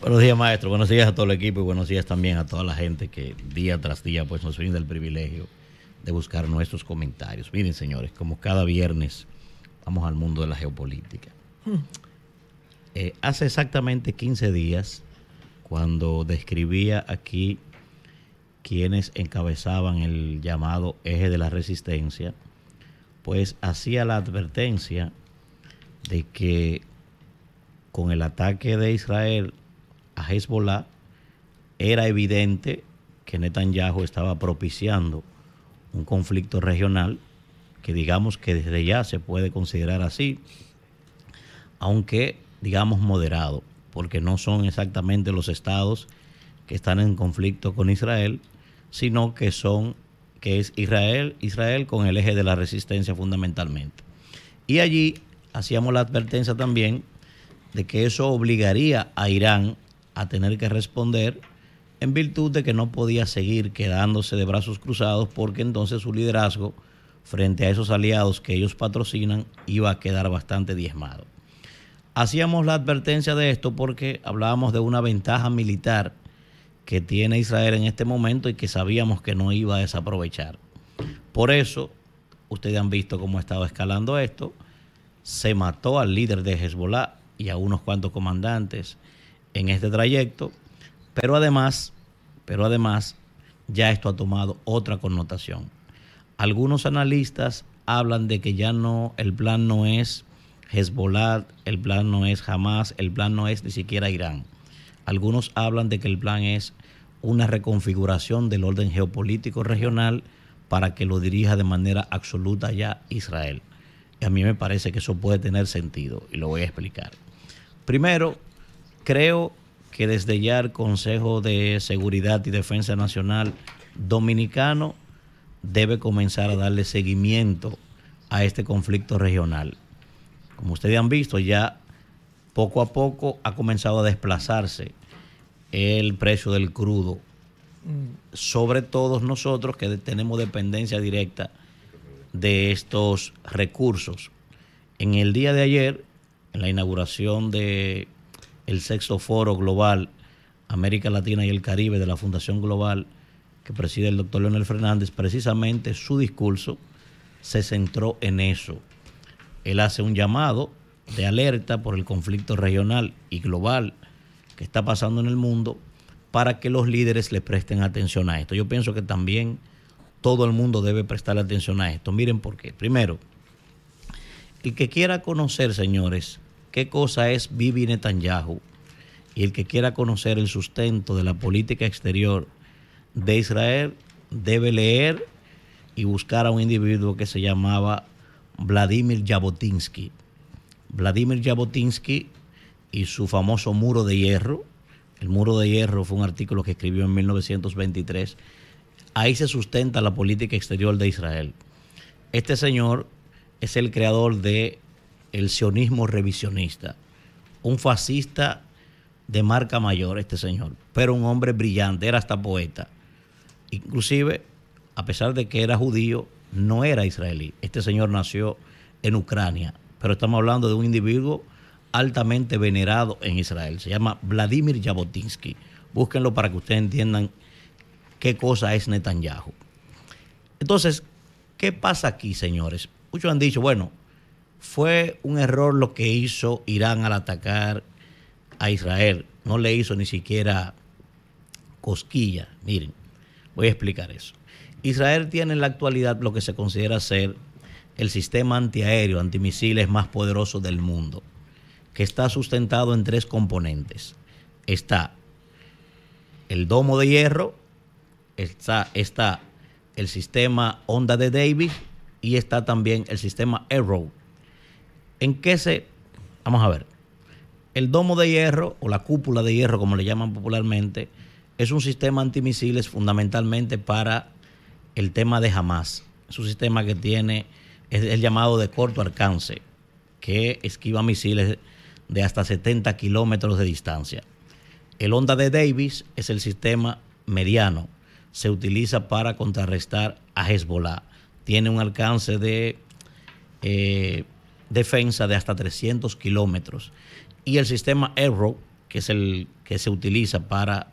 Buenos días, maestro. Buenos días a todo el equipo y buenos días también a toda la gente que día tras día pues, nos brinda el privilegio de buscar nuestros comentarios. Miren, señores, como cada viernes vamos al mundo de la geopolítica. Hmm. Eh, hace exactamente 15 días, cuando describía aquí quienes encabezaban el llamado eje de la resistencia, pues hacía la advertencia de que con el ataque de Israel a Hezbollah, era evidente que Netanyahu estaba propiciando un conflicto regional que digamos que desde ya se puede considerar así, aunque digamos moderado, porque no son exactamente los estados que están en conflicto con Israel, sino que son que es Israel, Israel con el eje de la resistencia fundamentalmente. Y allí hacíamos la advertencia también de que eso obligaría a Irán a tener que responder en virtud de que no podía seguir quedándose de brazos cruzados porque entonces su liderazgo frente a esos aliados que ellos patrocinan iba a quedar bastante diezmado. Hacíamos la advertencia de esto porque hablábamos de una ventaja militar que tiene Israel en este momento y que sabíamos que no iba a desaprovechar. Por eso, ustedes han visto cómo ha estado escalando esto. Se mató al líder de Hezbollah y a unos cuantos comandantes en este trayecto, pero además, pero además ya esto ha tomado otra connotación. Algunos analistas hablan de que ya no el plan no es Hezbollah, el plan no es Hamas, el plan no es ni siquiera Irán. Algunos hablan de que el plan es una reconfiguración del orden geopolítico regional para que lo dirija de manera absoluta ya Israel. Y a mí me parece que eso puede tener sentido y lo voy a explicar. Primero, creo que desde ya el Consejo de Seguridad y Defensa Nacional Dominicano debe comenzar a darle seguimiento a este conflicto regional. Como ustedes han visto, ya poco a poco ha comenzado a desplazarse el precio del crudo, sobre todos nosotros que tenemos dependencia directa de estos recursos. En el día de ayer, en la inauguración de el sexto foro global América Latina y el Caribe de la Fundación Global que preside el doctor Leonel Fernández, precisamente su discurso se centró en eso. Él hace un llamado de alerta por el conflicto regional y global que está pasando en el mundo para que los líderes le presten atención a esto. Yo pienso que también todo el mundo debe prestar atención a esto. Miren por qué. Primero, el que quiera conocer, señores, qué cosa es Bibi Netanyahu y el que quiera conocer el sustento de la política exterior de Israel debe leer y buscar a un individuo que se llamaba Vladimir Jabotinsky. Vladimir Jabotinsky y su famoso muro de hierro. El muro de hierro fue un artículo que escribió en 1923. Ahí se sustenta la política exterior de Israel. Este señor es el creador de el sionismo revisionista, un fascista de marca mayor este señor, pero un hombre brillante, era hasta poeta. Inclusive, a pesar de que era judío, no era israelí. Este señor nació en Ucrania, pero estamos hablando de un individuo altamente venerado en Israel. Se llama Vladimir Jabotinsky. Búsquenlo para que ustedes entiendan qué cosa es Netanyahu. Entonces, ¿qué pasa aquí, señores? Muchos han dicho, bueno, fue un error lo que hizo Irán al atacar a Israel. No le hizo ni siquiera cosquilla. Miren, voy a explicar eso. Israel tiene en la actualidad lo que se considera ser el sistema antiaéreo, antimisiles más poderoso del mundo, que está sustentado en tres componentes. Está el domo de hierro, está, está el sistema onda de Davis y está también el sistema Arrow, ¿En qué se.? Vamos a ver. El domo de hierro o la cúpula de hierro, como le llaman popularmente, es un sistema antimisiles fundamentalmente para el tema de Hamas. Es un sistema que tiene, es el llamado de corto alcance, que esquiva misiles de hasta 70 kilómetros de distancia. El onda de Davis es el sistema mediano. Se utiliza para contrarrestar a Hezbollah. Tiene un alcance de eh, defensa de hasta 300 kilómetros y el sistema Arrow, que es el que se utiliza para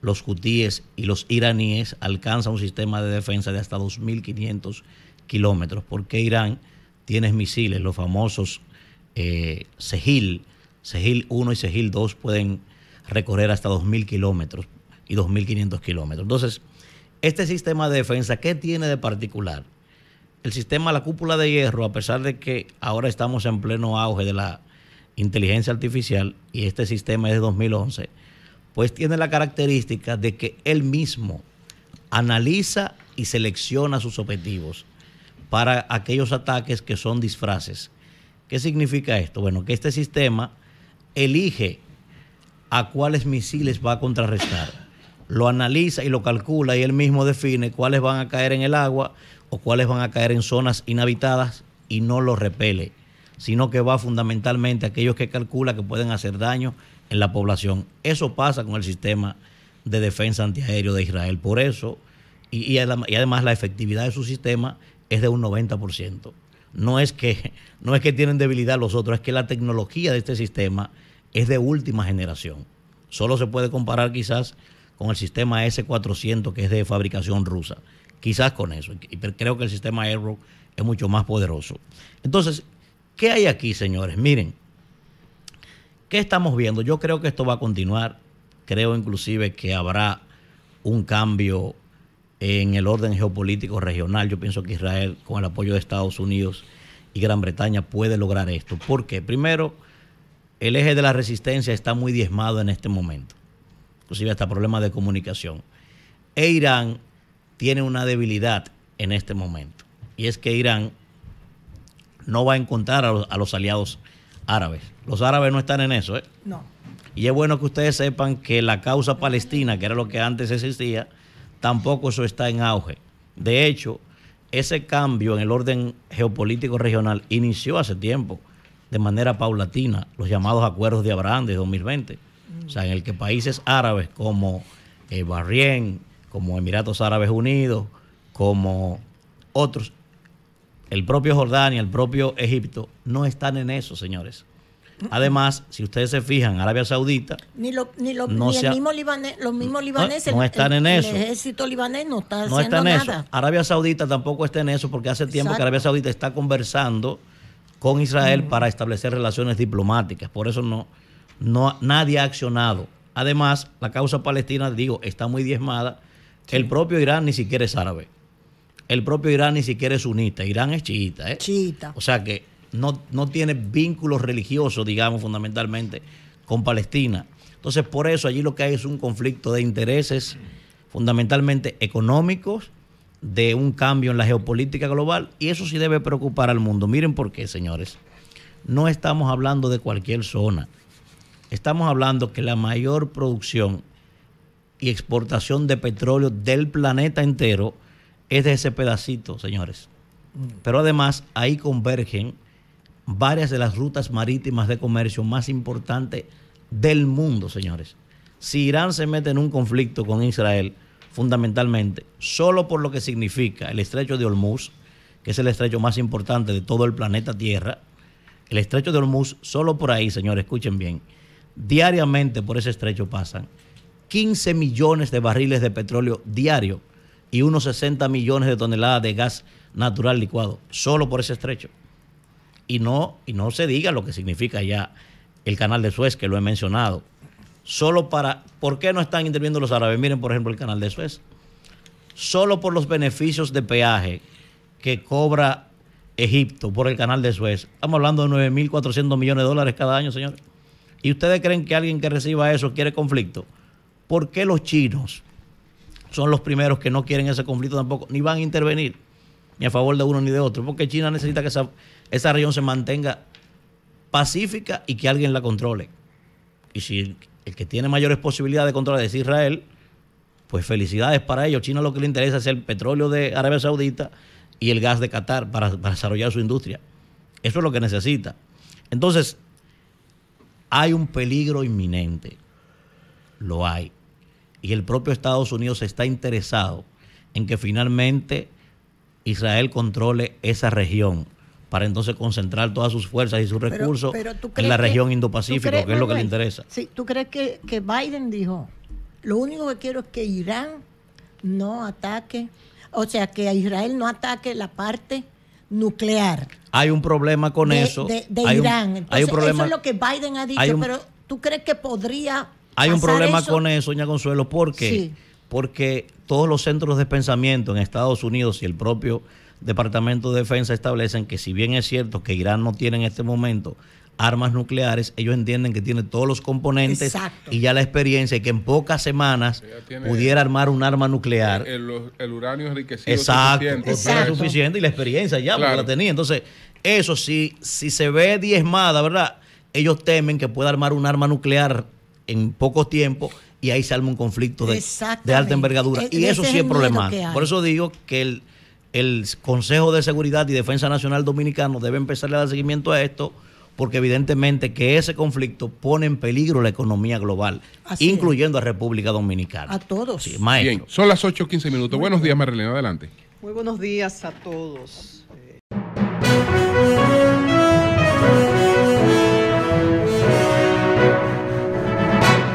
los hutíes y los iraníes, alcanza un sistema de defensa de hasta 2.500 kilómetros, porque Irán tiene misiles, los famosos eh, Sejil, 1 y Sejil 2 pueden recorrer hasta 2.000 kilómetros y 2.500 kilómetros. Entonces, este sistema de defensa, ¿qué tiene de particular? el sistema, la cúpula de hierro, a pesar de que ahora estamos en pleno auge de la inteligencia artificial y este sistema es de 2011, pues tiene la característica de que él mismo analiza y selecciona sus objetivos para aquellos ataques que son disfraces. ¿Qué significa esto? Bueno, que este sistema elige a cuáles misiles va a contrarrestar. Lo analiza y lo calcula y él mismo define cuáles van a caer en el agua, o cuáles van a caer en zonas inhabitadas y no los repele, sino que va fundamentalmente a aquellos que calcula que pueden hacer daño en la población. Eso pasa con el sistema de defensa antiaéreo de Israel. Por eso, y, además la efectividad de su sistema es de un 90%. No es, que, no es que tienen debilidad los otros, es que la tecnología de este sistema es de última generación. Solo se puede comparar quizás con el sistema S-400 que es de fabricación rusa. Quizás con eso. Y creo que el sistema Aero es mucho más poderoso. Entonces, ¿qué hay aquí, señores? Miren, ¿qué estamos viendo? Yo creo que esto va a continuar. Creo inclusive que habrá un cambio en el orden geopolítico regional. Yo pienso que Israel, con el apoyo de Estados Unidos y Gran Bretaña, puede lograr esto. ¿Por qué? Primero, el eje de la resistencia está muy diezmado en este momento, inclusive hasta problemas de comunicación. E Irán tiene una debilidad en este momento. Y es que Irán no va a encontrar a los, aliados árabes. Los árabes no están en eso. ¿eh? No. Y es bueno que ustedes sepan que la causa palestina, que era lo que antes existía, tampoco eso está en auge. De hecho, ese cambio en el orden geopolítico regional inició hace tiempo, de manera paulatina, los llamados acuerdos de Abraham de 2020, o sea, en el que países árabes como eh, como Emiratos Árabes Unidos, como otros, el propio Jordania, el propio Egipto, no están en eso, señores. Además, si ustedes se fijan, Arabia Saudita. Ni, lo, ni el los mismos ah, libaneses. No, están el, eso. El ejército libanés no está haciendo en nada. Eso. Arabia Saudita tampoco está en eso porque hace tiempo que Arabia Saudita está conversando con Israel mm. para establecer relaciones diplomáticas. Por eso no, no, nadie ha accionado. Además, la causa palestina, digo, está muy diezmada el propio Irán ni siquiera es árabe. El propio Irán ni siquiera es sunita. Irán es chiita. ¿eh? Chiita. O sea que no, no tiene vínculos religiosos, digamos, fundamentalmente con Palestina. Entonces, por eso allí lo que hay es un conflicto de intereses fundamentalmente económicos, de un cambio en la geopolítica global, y eso sí debe preocupar al mundo. Miren por qué, señores. No estamos hablando de cualquier zona. Estamos hablando que la mayor producción y exportación de petróleo del planeta entero es de ese pedacito, señores. Mm. Pero además ahí convergen varias de las rutas marítimas de comercio más importantes del mundo, señores. Si Irán se mete en un conflicto con Israel, fundamentalmente, solo por lo que significa el estrecho de Olmuz que es el estrecho más importante de todo el planeta Tierra, el estrecho de Olmuz solo por ahí, señores, escuchen bien, diariamente por ese estrecho pasan 15 millones de barriles de petróleo diario y unos 60 millones de toneladas de gas natural licuado, solo por ese estrecho. Y no, y no se diga lo que significa ya el canal de Suez, que lo he mencionado. Solo para, ¿por qué no están interviniendo los árabes? Miren, por ejemplo, el canal de Suez. Solo por los beneficios de peaje que cobra Egipto por el canal de Suez. Estamos hablando de 9.400 millones de dólares cada año, señor. ¿Y ustedes creen que alguien que reciba eso quiere conflicto? ¿Por qué los chinos son los primeros que no quieren ese conflicto tampoco, ni van a intervenir, ni a favor de uno ni de otro? Porque China necesita que esa, región se mantenga pacífica y que alguien la controle. Y si el, que tiene mayores posibilidades de controlar es Israel, pues felicidades para ellos. China lo que le interesa es el petróleo de Arabia Saudita y el gas de Qatar para desarrollar su industria. Eso es lo que necesita. Entonces, hay un peligro inminente. Lo hay y el propio Estados Unidos está interesado en que finalmente Israel controle esa región para entonces concentrar todas sus fuerzas y sus recursos en la región Indo-Pacífico, que es lo que le interesa. Sí, ¿Tú crees que, Biden dijo, lo único que quiero es que Irán no ataque, o sea, que a Israel no ataque la parte nuclear? Hay un problema con eso. De, Irán. eso es lo que Biden ha dicho, pero ¿tú crees que podría hay un problema con eso, doña Consuelo, porque qué? porque todos los centros de pensamiento en Estados Unidos y el propio Departamento de Defensa establecen que si bien es cierto que Irán no tiene en este momento armas nucleares, ellos entienden que tiene todos los componentes y ya la experiencia y que en pocas semanas pudiera armar un arma nuclear. El, uranio enriquecido suficiente. Exacto. suficiente y la experiencia ya la tenía. Entonces, eso sí, si se ve diezmada, ¿verdad? Ellos temen que pueda armar un arma nuclear en poco tiempo y ahí se un conflicto de, alta envergadura. E- y eso sí es problemático. Por eso digo que el, Consejo de Seguridad y Defensa Nacional Dominicano debe empezar a dar seguimiento a esto porque evidentemente que ese conflicto pone en peligro la economía global, incluyendo a República Dominicana. A todos. Bien, son las 8.15 minutos. buenos días, Marlene, adelante. Muy buenos días a todos.